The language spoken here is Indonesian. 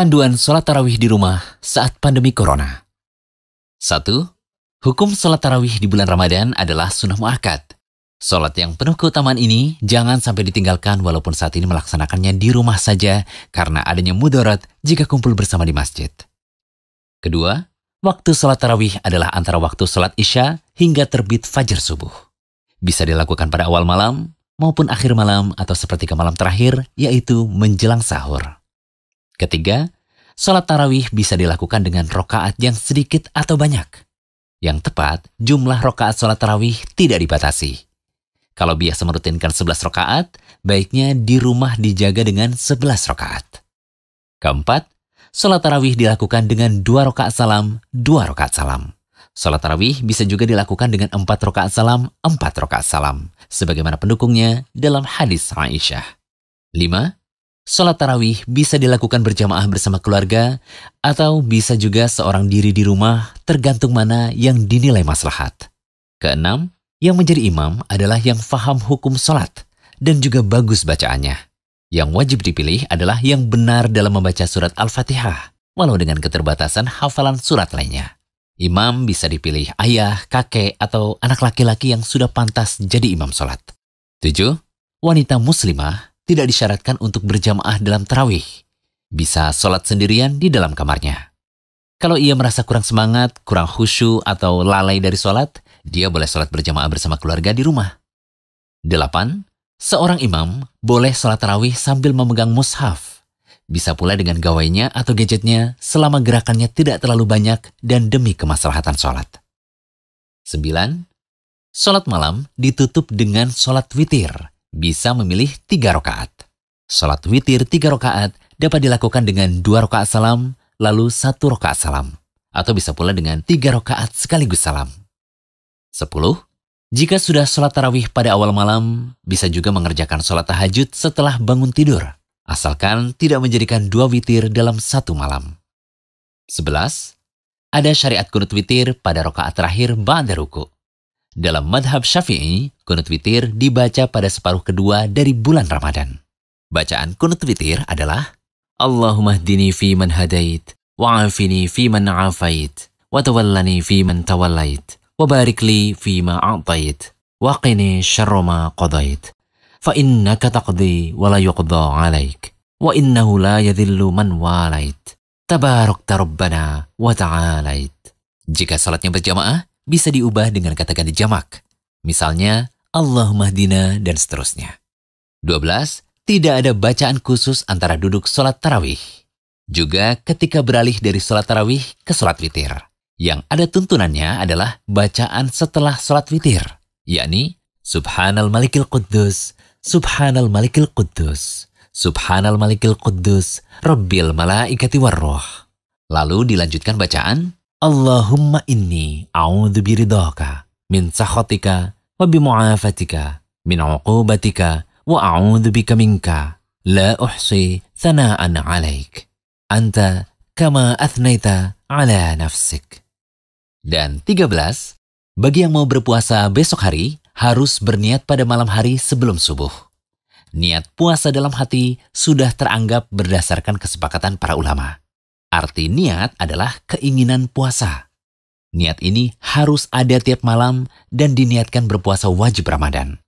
Panduan Sholat Tarawih di Rumah Saat Pandemi Corona 1. Hukum Sholat Tarawih di bulan Ramadan adalah sunnah mu'akad. Sholat yang penuh keutamaan ini jangan sampai ditinggalkan walaupun saat ini melaksanakannya di rumah saja karena adanya mudarat jika kumpul bersama di masjid. Kedua, waktu sholat tarawih adalah antara waktu sholat isya hingga terbit fajar subuh. Bisa dilakukan pada awal malam maupun akhir malam atau seperti ke malam terakhir yaitu menjelang sahur. Ketiga, sholat tarawih bisa dilakukan dengan rokaat yang sedikit atau banyak. Yang tepat, jumlah rokaat sholat tarawih tidak dibatasi. Kalau biasa merutinkan 11 rokaat, baiknya di rumah dijaga dengan 11 rokaat. Keempat, sholat tarawih dilakukan dengan dua rokaat salam, dua rokaat salam. Sholat tarawih bisa juga dilakukan dengan empat rokaat salam, empat rokaat salam. Sebagaimana pendukungnya dalam hadis Aisyah. Lima, Sholat tarawih bisa dilakukan berjamaah bersama keluarga atau bisa juga seorang diri di rumah tergantung mana yang dinilai maslahat. Keenam, yang menjadi imam adalah yang faham hukum sholat dan juga bagus bacaannya. Yang wajib dipilih adalah yang benar dalam membaca surat Al-Fatihah, walau dengan keterbatasan hafalan surat lainnya. Imam bisa dipilih ayah, kakek, atau anak laki-laki yang sudah pantas jadi imam sholat. 7. Wanita muslimah tidak disyaratkan untuk berjamaah dalam terawih. Bisa sholat sendirian di dalam kamarnya. Kalau ia merasa kurang semangat, kurang khusyuk, atau lalai dari sholat, dia boleh sholat berjamaah bersama keluarga di rumah. 8. Seorang imam boleh sholat terawih sambil memegang mushaf. Bisa pula dengan gawainya atau gadgetnya selama gerakannya tidak terlalu banyak dan demi kemaslahatan sholat. 9. Sholat malam ditutup dengan sholat witir bisa memilih tiga rokaat. Sholat witir tiga rokaat dapat dilakukan dengan dua rokaat salam, lalu satu rokaat salam. Atau bisa pula dengan tiga rokaat sekaligus salam. Sepuluh, Jika sudah sholat tarawih pada awal malam, bisa juga mengerjakan sholat tahajud setelah bangun tidur, asalkan tidak menjadikan dua witir dalam satu malam. Sebelas, Ada syariat kunut witir pada rokaat terakhir ba'da ruku. Dalam madhab syafi'i, kunut witir dibaca pada separuh kedua dari bulan Ramadan. Bacaan kunut witir adalah Allahumma dini fi man hadait, wa'afini fi man afait, wa tawallani fi man tawallait, wa barikli fi ma a'tait, wa qini syarroma ma qadait. Fa innaka taqdi wa la yuqda 'alaik, wa innahu la yadhillu man walait. tabarukta rabbana wa ta'alait. Jika salatnya berjamaah, bisa diubah dengan kata ganti jamak. Misalnya, Allahumma dina dan seterusnya. 12. Tidak ada bacaan khusus antara duduk sholat tarawih. Juga ketika beralih dari sholat tarawih ke sholat witir. Yang ada tuntunannya adalah bacaan setelah sholat witir, yakni Subhanal Malikil Quddus, Subhanal Malikil Quddus, Subhanal Malikil Quddus, Rabbil Malaikati Warroh. Lalu dilanjutkan bacaan Allahumma inni a'udhu biridhaka min sakhatika wa bimu'afatika min uqubatika wa a'udhu bika minka la uhsi thana'an alaik. Anta kama athnaita ala nafsik. Dan 13. Bagi yang mau berpuasa besok hari, harus berniat pada malam hari sebelum subuh. Niat puasa dalam hati sudah teranggap berdasarkan kesepakatan para ulama. Arti niat adalah keinginan puasa. Niat ini harus ada tiap malam dan diniatkan berpuasa wajib Ramadan.